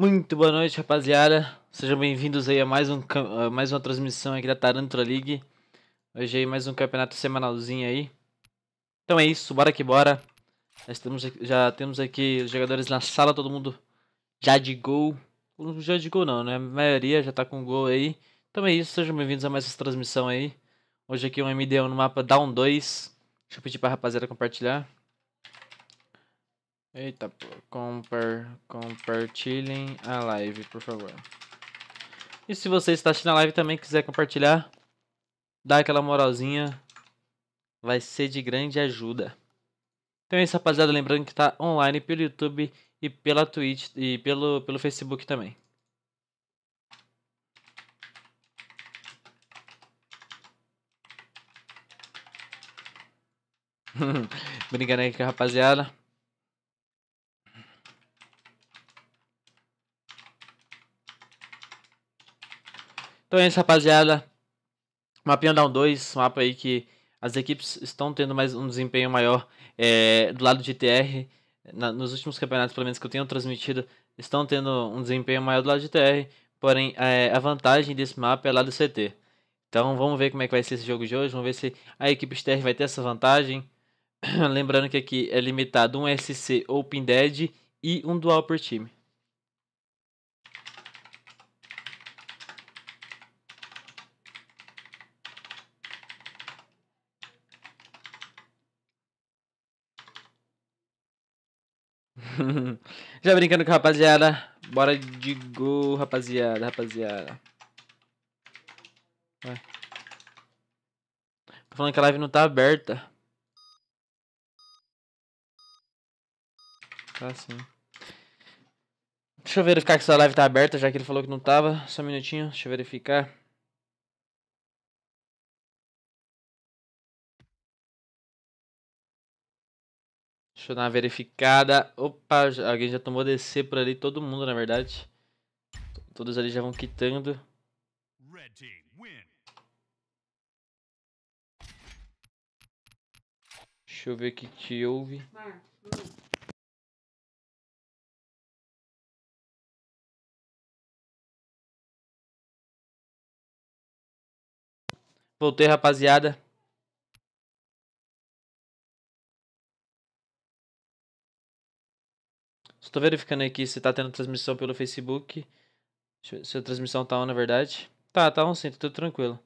Muito boa noite, rapaziada. Sejam bem-vindos aí a mais, um, a mais uma transmissão aqui da Tarantula League. Hoje aí mais um campeonato semanalzinho aí. Então é isso, bora que bora. Já, estamos, já temos aqui os jogadores na sala, todo mundo já de gol. Já de gol não, né? A maioria já tá com gol aí. Então é isso, sejam bem-vindos a mais essa transmissão aí. Hoje aqui um MD1 no mapa Down 2. Deixa eu pedir pra rapaziada compartilhar. Eita, pô. Compar, compartilhem a live, por favor. E se você está assistindo a live também quiser compartilhar, dá aquela moralzinha. Vai ser de grande ajuda. Então é isso, rapaziada. Lembrando que está online pelo YouTube e pela Twitch e pelo, pelo Facebook também. Brincando aí rapaziada. Então é isso, rapaziada. Mapinha Down 2, mapa aí que as equipes estão tendo mais um desempenho maior é, do lado de TR. Na, nos últimos campeonatos, pelo menos que eu tenho transmitido, estão tendo um desempenho maior do lado de TR. Porém, é, a vantagem desse mapa é lá do CT. Então vamos ver como é que vai ser esse jogo de hoje. Vamos ver se a equipe de TR vai ter essa vantagem. Lembrando que aqui é limitado um SC ou Pin Dead e um Dual por time. Já brincando com a rapaziada. Bora de gol, rapaziada, rapaziada. Vai. Tô falando que a live não tá aberta. Tá sim. Deixa eu verificar que essa live tá aberta, já que ele falou que não tava. Só um minutinho, deixa eu verificar. Deixa eu dar uma verificada. Opa, alguém já tomou descer por ali, todo mundo, na verdade. Todos ali já vão quitando. Deixa eu ver o que te ouve. Voltei, rapaziada. Só tô verificando aqui se tá tendo transmissão pelo Facebook. se a transmissão tá on, na verdade. Tá, tá on sim, tá tudo tranquilo.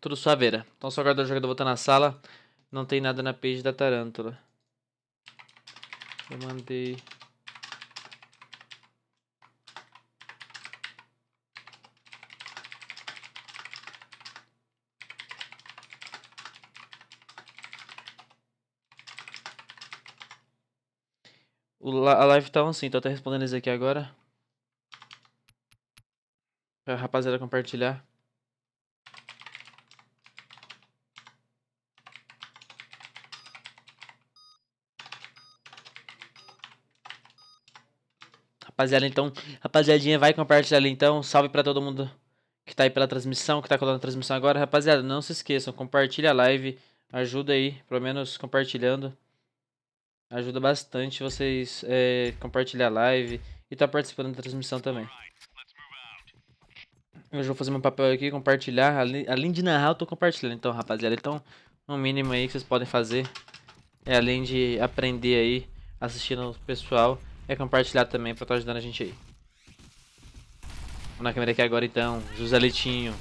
Tudo suaveira. Então só aguardar o jogador voltar na sala. Não tem nada na page da Tarântula. Eu mandei a live tá assim, tô até respondendo isso aqui agora. Pra rapaziada compartilhar. Rapaziada, então, rapaziadinha, vai compartilhar ali então. Salve pra todo mundo que tá aí pela transmissão, que tá colando a transmissão agora. Rapaziada, não se esqueçam, compartilha a live, ajuda aí, pelo menos compartilhando. Ajuda bastante vocês é, compartilhar a live e estar tá participando da transmissão também. Hoje eu vou fazer meu papel aqui, compartilhar. Além de narrar, eu tô compartilhando, então, rapaziada. Então, no um mínimo aí que vocês podem fazer é além de aprender aí, assistindo o pessoal, é compartilhar também pra estar tá ajudando a gente aí. Vamos na câmera aqui agora então, Joselitinho.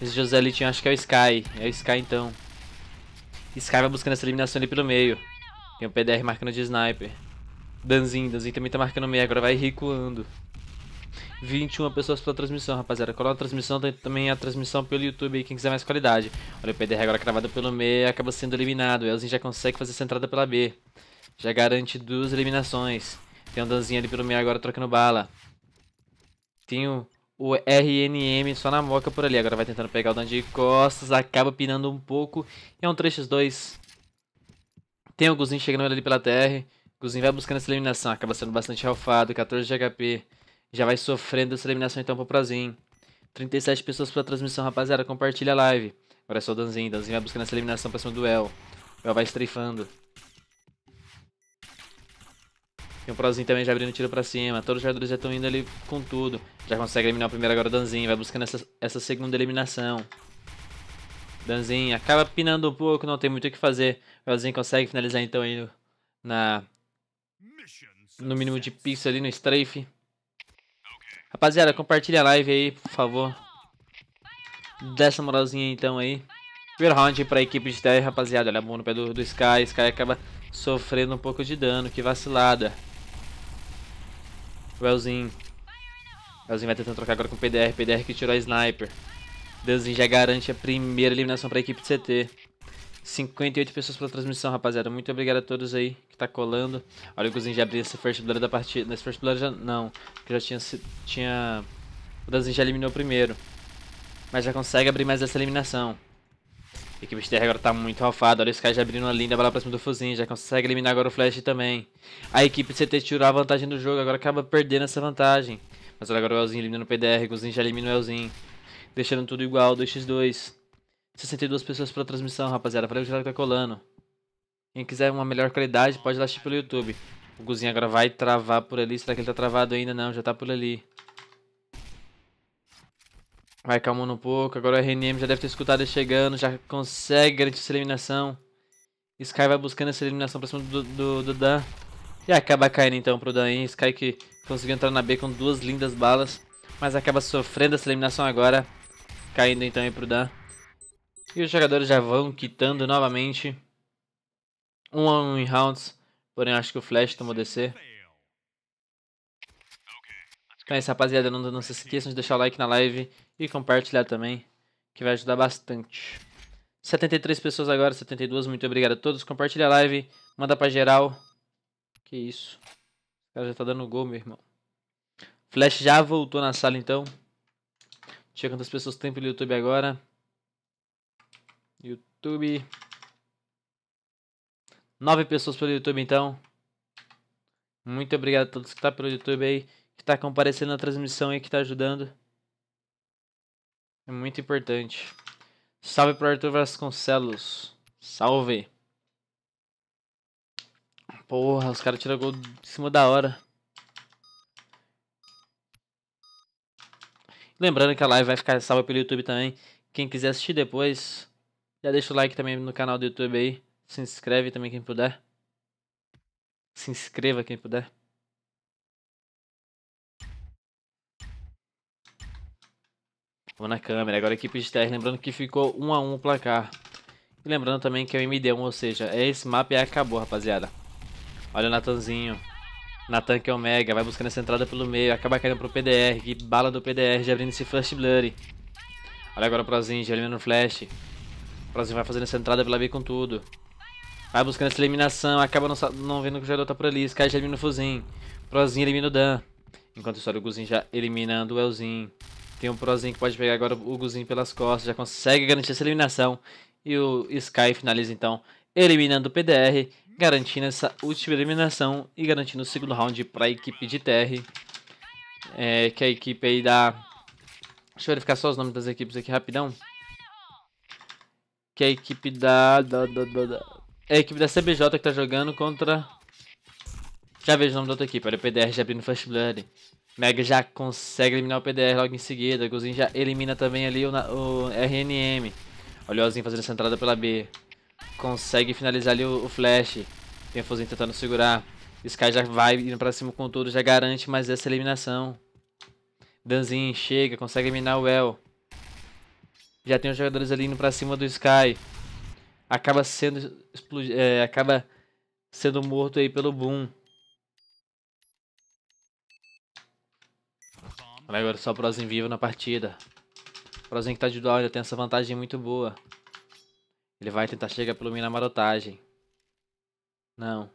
Esse Joselitinho acho que é o Sky. É o Sky então. Sky vai buscando essa eliminação ali pelo meio. Tem o PDR marcando de sniper. Danzinho, Danzinho também tá marcando meio, agora vai recuando. 21 pessoas pela transmissão, rapaziada. Coloca a transmissão, tem também a transmissão pelo YouTube aí, quem quiser mais qualidade. Olha, o PDR agora cravado pelo meio, acaba sendo eliminado. O Elzinho já consegue fazer essa entrada pela B. Já garante duas eliminações. Tem o um Danzinho ali pelo meio agora trocando bala. Tem o, o RNM só na moca por ali. Agora vai tentando pegar o Dan de costas, acaba pinando um pouco. E é um 3x2 tem o Guzin chegando ali pela TR. Guzin vai buscando essa eliminação, acaba sendo bastante ralfado, 14 de HP. Já vai sofrendo essa eliminação então pro Prozin. 37 pessoas pela transmissão, rapaziada, compartilha a live. Agora é só o Danzin, Danzin vai buscando essa eliminação pra cima do El. O El vai strafando. Tem o Prozinho também já abrindo tiro pra cima. Todos os jogadores já estão indo ali com tudo. Já consegue eliminar o primeiro agora o Danzin. Vai buscando essa, essa segunda eliminação. Danzin acaba pinando um pouco, não tem muito o que fazer. Elzinho consegue finalizar então aí no, na, no mínimo de pixel ali no strafe. Rapaziada, compartilha a live aí, por favor. Dessa moralzinha então aí. Primeiro round para a equipe de terra, rapaziada. Olha a bomba no pé do, do Sky. Sky acaba sofrendo um pouco de dano. Que vacilada. O Elzinho. Elzinho vai tentando trocar agora com o PDR. PDR que tirou a Sniper. Deusinho já garante a primeira eliminação para a equipe de CT. 58 pessoas pela transmissão, rapaziada. Muito obrigado a todos aí que tá colando. Olha o Guzin já abriu esse first blood da partida. Nesse first blood já não, que já tinha... tinha... O Dazin já eliminou primeiro. Mas já consegue abrir mais essa eliminação. A equipe de terra agora tá muito alfada. Olha o Sky já abrindo uma linda bala pra cima do Fuzinho. Já consegue eliminar agora o Flash também. A equipe de CT tirou a vantagem do jogo. Agora acaba perdendo essa vantagem. Mas olha agora o Elzinho eliminando o PDR. O Guzin já eliminou o Elzinho. Deixando tudo igual, 2x2. 62 pessoas pela transmissão, rapaziada. Valeu, geral que tá colando. Quem quiser uma melhor qualidade, pode assistir pelo YouTube. O Guzinho agora vai travar por ali. Será que ele tá travado ainda? Não, já tá por ali. Vai calmando um pouco. Agora o RNM já deve ter escutado ele chegando. Já consegue garantir essa eliminação. Sky vai buscando essa eliminação pra cima do, do, do Dan. E acaba caindo então pro Dan. Sky que conseguiu entrar na B com duas lindas balas. Mas acaba sofrendo essa eliminação agora. Caindo então aí pro Dan. E os jogadores já vão quitando novamente. Um a um em rounds. Porém, acho que o Flash tomou DC. Então é isso, rapaziada. Não, não se esqueçam de deixar o like na live e compartilhar também, que vai ajudar bastante. 73 pessoas agora, 72. Muito obrigado a todos. Compartilha a live, manda pra geral. Que isso. O cara já tá dando gol, meu irmão. Flash já voltou na sala, então. Deixa eu ver quantas pessoas tem pelo YouTube agora. YouTube. Nove pessoas pelo YouTube, então. Muito obrigado a todos que estão tá pelo YouTube aí, que está comparecendo na transmissão aí, que está ajudando. É muito importante. Salve para Arthur Vasconcelos. Salve. Porra, os caras tiram gol de cima da hora. Lembrando que a live vai ficar salva pelo YouTube também. Quem quiser assistir depois, já deixa o like também no canal do YouTube aí. Se inscreve também quem puder. Se inscreva quem puder. Vou na câmera. Agora a equipe de TR. Lembrando que ficou 1 a 1 o placar. E lembrando também que é o MD1, ou seja, é esse mapa e acabou, rapaziada. Olha o Natanzinho. Natan que é o Mega. Vai buscando essa entrada pelo meio. Acaba caindo pro PDR. Que bala do PDR já abrindo esse Flash Blurry. Olha agora pro Zinja, eliminando o Flash. Prozinho vai fazendo essa entrada, pela B com tudo. Vai buscando essa eliminação, acaba não, não vendo que o jogador tá por ali. Sky já elimina o Fuzin. Prozinho elimina o Dan. Enquanto isso, olha o Guzinho já eliminando o Elzinho. Tem um Prozinho que pode pegar agora o Guzinho pelas costas. Já consegue garantir essa eliminação. E o Sky finaliza então, eliminando o PDR. Garantindo essa última eliminação e garantindo o segundo round para a equipe de TR. É, que é a equipe aí da... Deixa eu verificar só os nomes das equipes aqui rapidão. Que é a equipe da, da, da, da É a equipe da CBJ que tá jogando contra... Já vejo o nome da outra equipe, olha o PDR já abrindo flash Blood. Mega já consegue eliminar o PDR logo em seguida. Gozin já elimina também ali o, o RNM. Olha o Ozinho fazendo essa entrada pela B. Consegue finalizar ali o, o Flash. Tem o Fuzinho tentando segurar. Sky já vai indo pra cima com tudo, já garante mais essa eliminação. Danzinho chega, consegue eliminar o El. Já tem os jogadores ali indo pra cima do Sky. Acaba sendo, é, acaba sendo morto aí pelo Boom. Olha agora só o Prozen vivo na partida. O Prozen que tá de dual, ele tem essa vantagem muito boa. Ele vai tentar chegar pelo meio na marotagem. Não.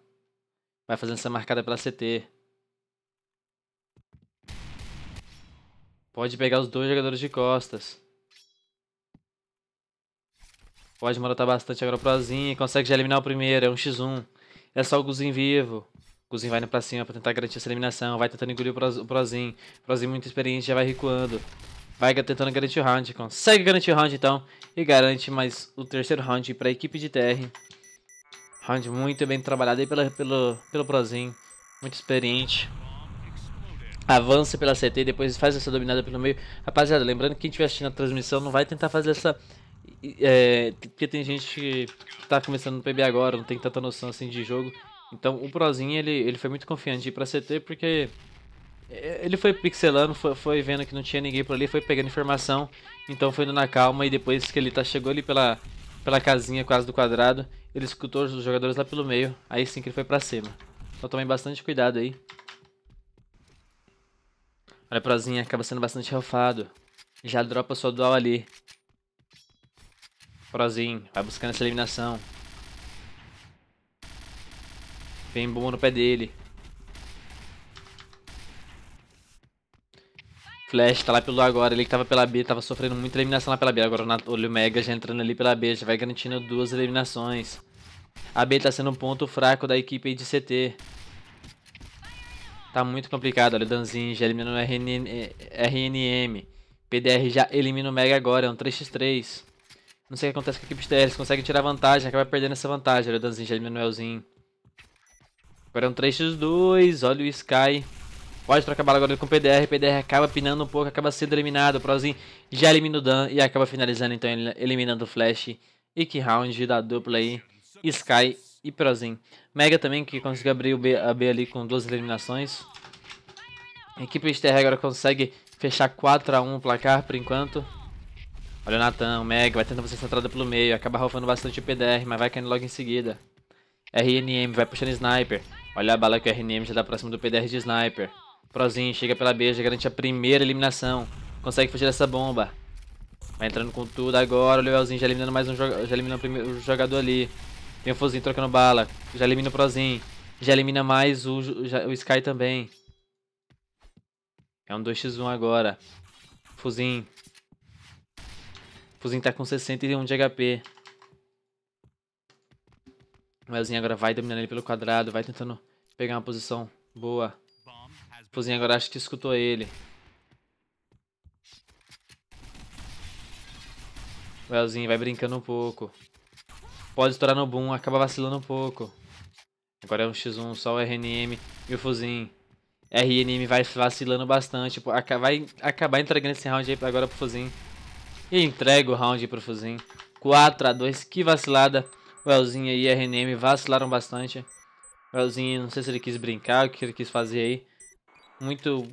Vai fazendo essa marcada pela CT. Pode pegar os dois jogadores de costas. Pode marotar bastante agora pro Azinha. Consegue já eliminar o primeiro. É um x1. É só o Guzin vivo. Guzin vai indo pra cima pra tentar garantir essa eliminação. Vai tentando engolir o Prozin. Prozin muito experiente, já vai recuando. Vai tentando garantir o round. Consegue garantir o round então. E garante mais o terceiro round pra equipe de TR. Round muito bem trabalhado aí pela, pelo, pelo Prozin. Muito experiente. Avança pela CT e depois faz essa dominada pelo meio. Rapaziada, lembrando que quem estiver assistindo a transmissão não vai tentar fazer essa é, porque tem gente que tá começando no PB agora, não tem tanta noção assim de jogo. Então o Prozinho ele, ele foi muito confiante de ir pra CT porque é, ele foi pixelando, foi, foi, vendo que não tinha ninguém por ali, foi pegando informação, então foi indo na calma e depois que ele tá, chegou ali pela, pela casinha quase do quadrado, ele escutou os jogadores lá pelo meio, aí sim que ele foi pra cima. Então tomei bastante cuidado aí. Olha, Prozinho acaba sendo bastante ralfado. Já dropa sua dual ali. Prozinho, vai buscando essa eliminação. Vem bomba no pé dele. Flash tá lá pelo agora, ele que tava pela B, tava sofrendo muita eliminação lá pela B. Agora o Olho Mega já entrando ali pela B, já vai garantindo duas eliminações. A B tá sendo um ponto fraco da equipe aí de CT. Tá muito complicado, olha, o Danzinho já eliminando o RN, RNM. PDR já elimina o Mega agora, é um 3x3. Não sei o que acontece com a equipe de TR, Eles conseguem tirar vantagem, acaba perdendo essa vantagem. Olha o Danzinho, o Manuelzinho. Agora é um 3x2. Olha o Sky. Pode trocar bala agora com o PDR. O PDR acaba pinando um pouco, acaba sendo eliminado. O Prozinho já elimina o Dan e acaba finalizando, então, eliminando o Flash. E que round da dupla aí. Sky e Prozinho. Mega também, que conseguiu abrir o B, a B ali com duas eliminações. A equipe de TR agora consegue fechar 4x1 o placar por enquanto. Olha o Natan, o Meg, vai tentando você centrada pelo meio, acaba roubando bastante o PDR, mas vai caindo logo em seguida. RNM, vai puxando Sniper. Olha a bala que o RNM já dá tá próximo do PDR de Sniper. Prozinho, chega pela B, já garante a primeira eliminação. Consegue fugir dessa bomba. Vai entrando com tudo agora, o Leozinho já eliminando mais um jogador, já eliminando o primeiro jogador ali. Tem o Fozinho trocando bala, já elimina o Prozinho. Já elimina mais o, já, o Sky também. É um 2x1 agora. Fuzinho. Fuzinho tá com 61 de HP. O Elzinho agora vai dominando ele pelo quadrado, vai tentando pegar uma posição boa. O Fuzinho agora acho que escutou ele. O Elzinho vai brincando um pouco. Pode estourar no boom, acaba vacilando um pouco. Agora é um x1, só o RNM e o Fuzinho. RNM vai vacilando bastante, tipo, vai acabar entregando esse round aí agora pro Fuzinho. E entrega o round pro Fuzin. 4x2, que vacilada. O Elzinho e a RNM vacilaram bastante. O Elzinho, não sei se ele quis brincar, o que ele quis fazer aí. Muito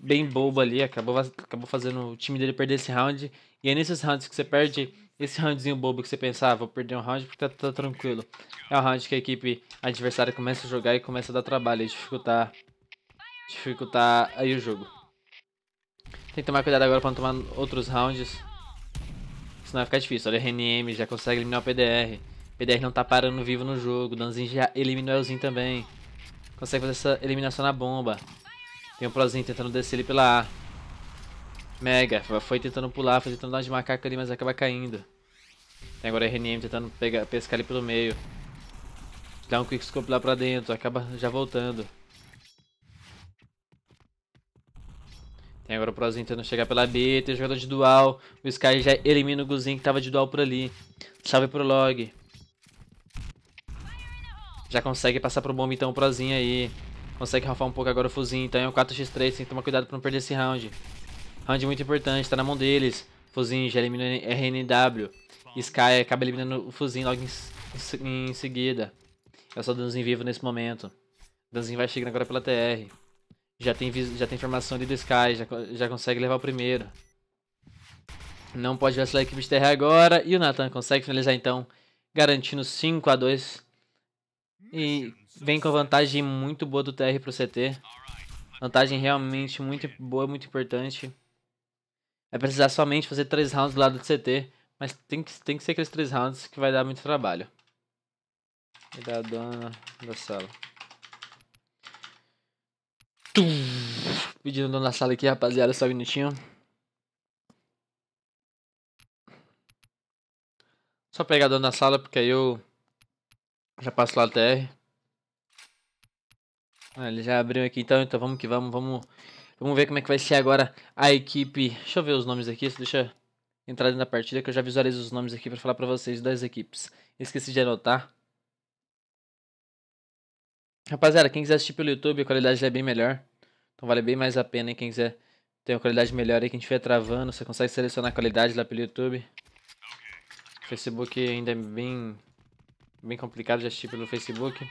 bem bobo ali, acabou, acabou fazendo o time dele perder esse round. E é nesses rounds que você perde esse roundzinho bobo que você pensava, ah, vou perder um round porque tá, tá, tranquilo. É o round que a equipe adversária começa a jogar e começa a dar trabalho e dificultar, dificultar aí o jogo. Tem que tomar cuidado agora pra não tomar outros rounds. Senão vai ficar difícil. Olha o RNM, já consegue eliminar o PDR. O PDR não tá parando vivo no jogo. O Danzin já eliminou o Elzinho também. Consegue fazer essa eliminação na bomba. Tem o um Prozinho tentando descer ele pela A. Mega, foi tentando pular, foi tentando dar de macaco ali, mas acaba caindo. Tem agora o RNM tentando pegar, pescar ali pelo meio. Dá um quickscope lá pra dentro, acaba já voltando. Tem agora o Prozinho tentando chegar pela B, tem jogador de dual. O Sky já elimina o Guzinho que tava de dual por ali. Salve pro log. Já consegue passar pro bomb então o Prozinho aí. Consegue rafar um pouco agora o Fuzinho. Então é um 4x3, tem que tomar cuidado pra não perder esse round. Round muito importante, tá na mão deles. Fuzinho já o RNW. Sky acaba eliminando o Fuzinho logo em, em seguida. É só o Danzinho vivo nesse momento. Danzinho vai chegando agora pela TR. Já tem, já tem formação de do Sky, já, já consegue levar o primeiro. Não pode vacilar a equipe de terra agora. E o Nathan consegue finalizar então, garantindo 5 a 2 E vem com a vantagem muito boa do TR pro CT. Vantagem realmente muito boa, muito importante. Vai precisar somente fazer 3 rounds do lado do CT. Mas tem que, tem que ser aqueles 3 rounds que vai dar muito trabalho. E da dona da sala. Tum. Pedindo dono na sala aqui, rapaziada, só um minutinho. Só pegar dono na sala, porque aí eu já passo lá até TR. Ah, ele já abriu aqui então, então vamos que vamos, vamos. Vamos ver como é que vai ser agora a equipe. Deixa eu ver os nomes aqui, deixa entrar dentro da partida que eu já visualizo os nomes aqui para falar para vocês das equipes. Esqueci de anotar. Rapaziada, quem quiser assistir pelo YouTube, a qualidade é bem melhor. Então vale bem mais a pena, hein? Quem quiser ter uma qualidade melhor aí, que a gente vai travando. Você consegue selecionar a qualidade lá pelo YouTube. O Facebook ainda é bem, bem complicado de assistir pelo Facebook.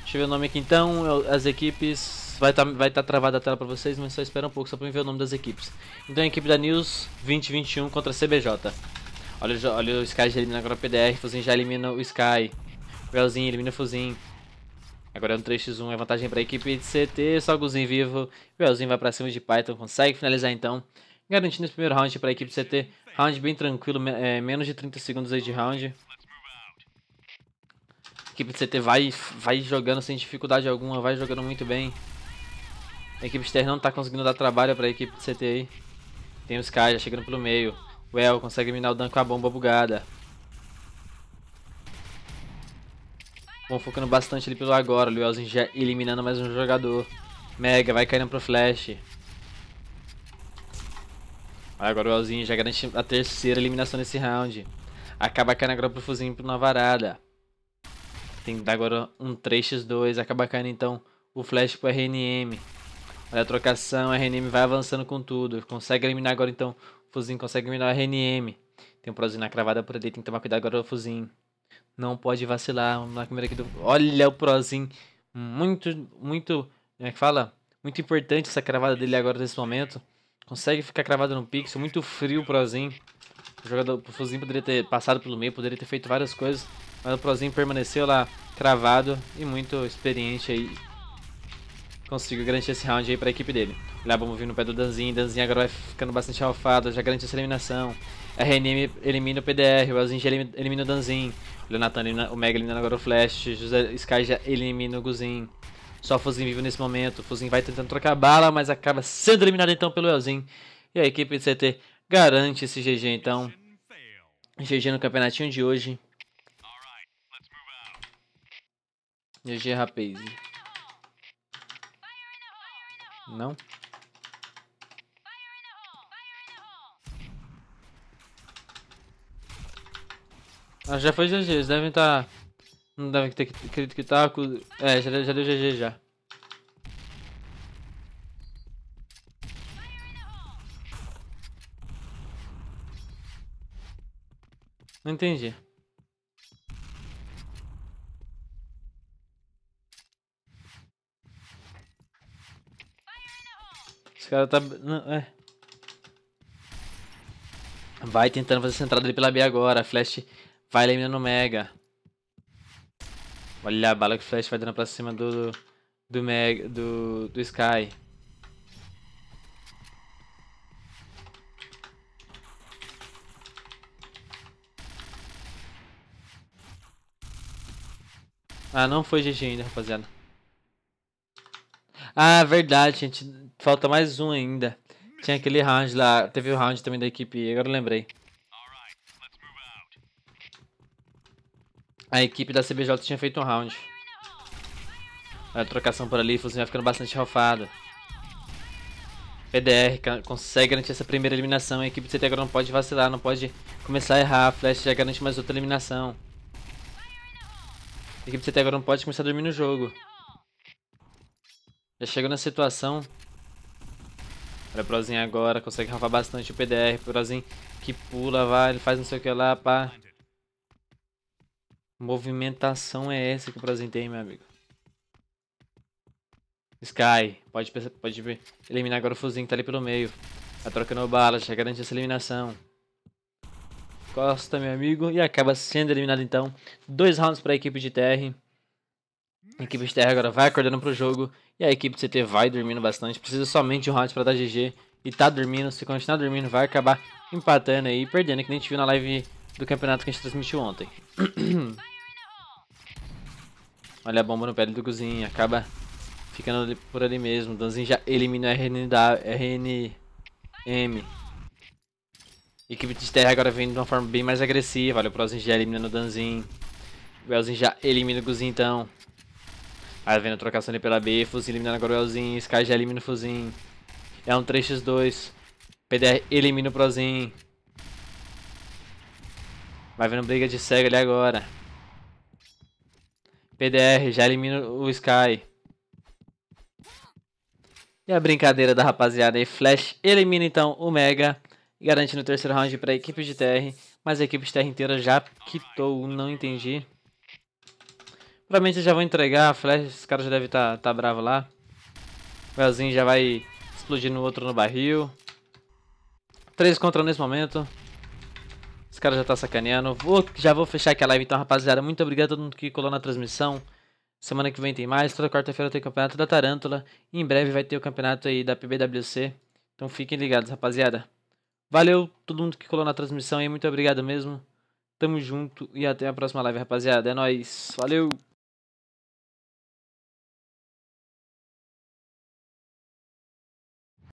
Deixa eu ver o nome aqui então, as equipes, vai estar tá, vai tá travada a tela para vocês, mas só espera um pouco, só para ver o nome das equipes. Então a equipe da News 2021 contra a CBJ. Olha, olha o Sky já elimina agora o PDR, Fuzinho já elimina o Sky, o Galzinho elimina o Fuzinho. Agora é um 3x1, é vantagem para a equipe de CT, só Guzinho vivo. Belzinho vai para cima de Python, consegue finalizar então. Garantindo esse primeiro round para a equipe de CT. Round bem tranquilo, é, menos de 30 segundos aí de round. equipe de CT vai, vai jogando sem dificuldade alguma, vai jogando muito bem. A equipe externa não está conseguindo dar trabalho para a equipe de CT aí. Tem o Sky já chegando pelo meio. O El consegue minar o dano com a bomba bugada. vão focando bastante ali pelo agora. O Elzin já eliminando mais um jogador. Mega, vai caindo pro Flash. Agora o Elzinho já garante a terceira eliminação nesse round. Acaba caindo agora pro Fuzinho pro Navarada. Tem que dar agora um 3x2. Acaba caindo então o Flash pro RNM. Olha a trocação, o RNM vai avançando com tudo. Consegue eliminar agora então o Fuzinho, consegue eliminar o RNM. Tem um Prozinho na cravada por ali, tem que tomar cuidado agora o Fuzinho. Não pode vacilar. Na câmera aqui do... Olha o Prozin. Muito, muito. Como é que fala? Muito importante essa cravada dele agora nesse momento. Consegue ficar cravado no pixel. Muito frio o Prozin. O jogador o Fuzinho poderia ter passado pelo meio, poderia ter feito várias coisas. Mas o Prozinho permaneceu lá cravado e muito experiente aí. Conseguiu garantir esse round aí pra equipe dele. Lá vamos vir no pé do Danzinho. Danzinho agora vai ficando bastante alfado, já garante essa eliminação. RNM elimina o PDR, o Elzinho já elimina o Danzinho. Leonatan elimina o Mega eliminando agora o Flash. José Sky já elimina o Guzin. Só Fuzin vivo nesse momento. Fuzin vai tentando trocar bala, mas acaba sendo eliminado então pelo Elzin. E a equipe de CT garante esse GG então. GG no campeonatinho de hoje. GG rapaz. Não? Ah, já foi GG, eles devem estar. Tá... Não devem ter acredito que tá. É, já, já deu GG já. Não entendi. Esse cara tá. Não, é. Vai tentando fazer essa entrada ali pela B agora. Flash Vai eliminando o Mega. Olha a bala que o Flash vai dando pra cima do... Do Mega... Do, do Sky. Ah, não foi GG ainda, rapaziada. Ah, verdade, gente. Falta mais um ainda. Tinha aquele round lá. Teve o round também da equipe. Agora eu lembrei. a equipe da CBJ tinha feito um round. A trocação por ali, Fuzinho vai ficando bastante ralfado. PDR consegue garantir essa primeira eliminação. A equipe do CT agora não pode vacilar, não pode começar a errar. A Flash já garante mais outra eliminação. A equipe do CT agora não pode começar a dormir no jogo. Já chegou na situação. Olha o Prozinho agora, consegue ralfar bastante o PDR. Prozinho que pula, vai, ele faz não sei o que lá, pá. Movimentação é essa que eu apresentei, meu amigo. Sky, pode, pode eliminar agora o fuzinho que tá ali pelo meio. Tá trocando bala, já garante essa eliminação. Costa, meu amigo, e acaba sendo eliminado então. Dois rounds para a equipe de TR. A equipe de TR agora vai acordando pro jogo. E a equipe de CT vai dormindo bastante. Precisa somente um round para dar GG. E tá dormindo, se continuar dormindo, vai acabar empatando aí, perdendo, que nem a gente viu na live do campeonato que a gente transmitiu ontem. Olha a bomba no pé do Guzinho, acaba ficando ali, por ali mesmo. Danzin já elimina a RNM. Equipe de terra agora vem de uma forma bem mais agressiva. Olha o Prozin já eliminando o Danzin. O Elzin já elimina o Guzinho então. Aí vendo a trocação ali pela B, Fuzin eliminando agora o Elzin, Sky já elimina o Fuzin. É um 3x2. PDR elimina o Prozin. Vai vendo briga de cego ali agora. PDR, já elimina o Sky. E a brincadeira da rapaziada aí, Flash elimina então o Mega, garantindo o terceiro round para a equipe de TR, mas a equipe de TR inteira já quitou, não entendi. Provavelmente já vão entregar a Flash, esse cara já deve estar tá, tá bravo lá. O Elzinho já vai explodindo o outro no barril. 3 contra um nesse momento. Esse cara já tá sacaneando. Vou, já vou fechar aqui a live então, rapaziada. Muito obrigado a todo mundo que colou na transmissão. Semana que vem tem mais. Toda quarta-feira tem o campeonato da Tarântula. E em breve vai ter o campeonato aí da PBWC. Então fiquem ligados, rapaziada. Valeu todo mundo que colou na transmissão aí. Muito obrigado mesmo. Tamo junto e até a próxima live, rapaziada. É nóis. Valeu!